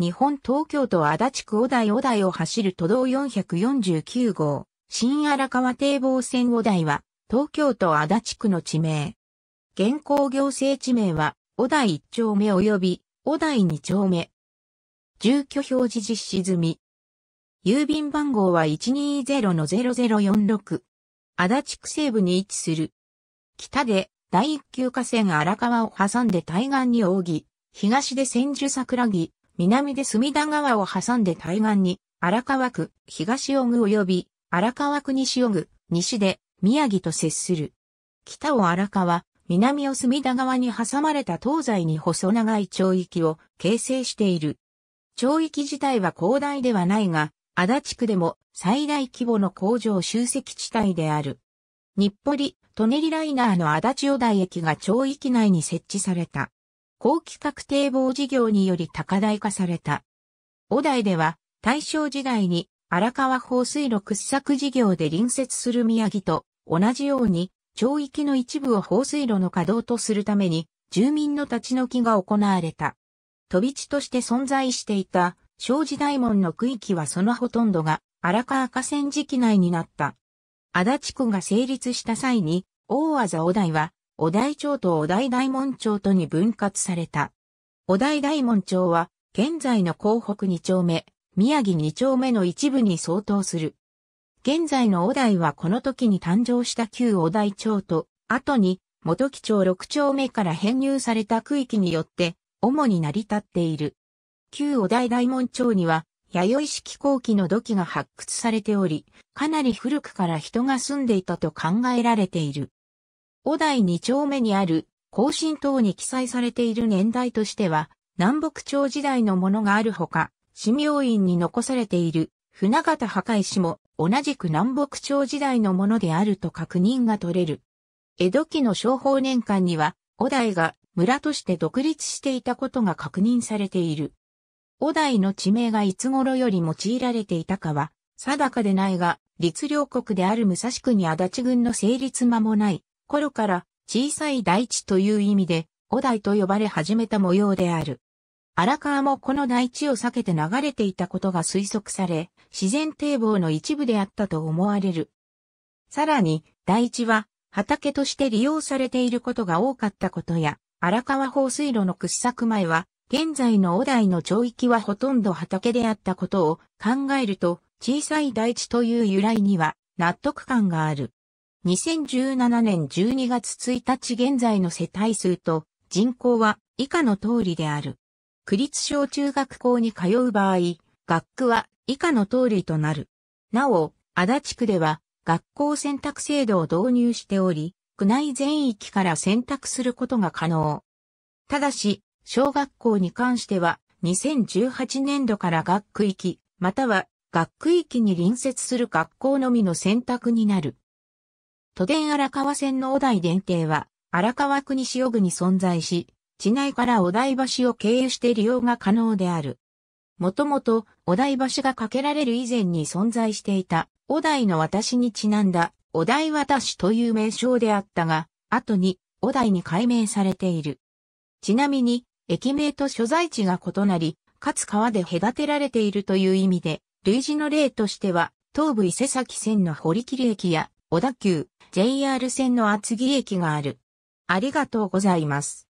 日本東京都足立区小台小台を走る都道449号、新荒川堤防線小台は、東京都足立区の地名。現行行政地名は、小台1丁目及び、小台2丁目。住居表示実施済み。郵便番号は120-0046。足立区西部に位置する。北で第一級河川荒川を挟んで対岸に扇、東で千住桜木、南で隅田川を挟んで対岸に、荒川区、東尾具及び、荒川区西尾具、西で、宮城と接する。北を荒川、南を隅田川に挟まれた東西に細長い町域を形成している。町域自体は広大ではないが、足立区でも最大規模の工場集積地帯である。日暮里・舎人ライナーの足立小台駅が町域内に設置された。後期確定防事業により高台化された。小台では大正時代に荒川放水路掘削事業で隣接する宮城と同じように町域の一部を放水路の稼働とするために住民の立ち退きが行われた。飛び地として存在していた小寺大門の区域はそのほとんどが荒川河川敷内になった。足立区が成立した際に大字小台はお台町とお台大門町とに分割された。お台大門町は、現在の港北2丁目、宮城2丁目の一部に相当する。現在のお台はこの時に誕生した旧お台町と、後に元木町6丁目から編入された区域によって、主に成り立っている。旧お台大門町には、弥生式後期の土器が発掘されており、かなり古くから人が住んでいたと考えられている。お題二丁目にある、更新等に記載されている年代としては、南北朝時代のものがあるほか、神妙院に残されている船形破壊石も同じく南北朝時代のものであると確認が取れる。江戸期の商法年間には、お代が村として独立していたことが確認されている。お代の地名がいつ頃より用いられていたかは、定かでないが、律令国である武蔵国足立軍の成立間もない、頃から小さい大地という意味で、お台と呼ばれ始めた模様である。荒川もこの大地を避けて流れていたことが推測され、自然堤防の一部であったと思われる。さらに、大地は畑として利用されていることが多かったことや、荒川放水路の掘削前は、現在のお台の町域はほとんど畑であったことを考えると、小さい大地という由来には納得感がある。2017年12月1日現在の世帯数と人口は以下の通りである。区立小中学校に通う場合、学区は以下の通りとなる。なお、足立区では学校選択制度を導入しており、区内全域から選択することが可能。ただし、小学校に関しては2018年度から学区域、または学区域に隣接する学校のみの選択になる。都電荒川線のお台電停は、荒川区西尾に存在し、地内からお台橋を経由して利用が可能である。もともと、お台橋が架けられる以前に存在していた、お台の私にちなんだ、お台私という名称であったが、後に、お台に改名されている。ちなみに、駅名と所在地が異なり、かつ川で隔てられているという意味で、類似の例としては、東武伊勢崎線の堀切駅や、小田急、JR 線の厚木駅がある。ありがとうございます。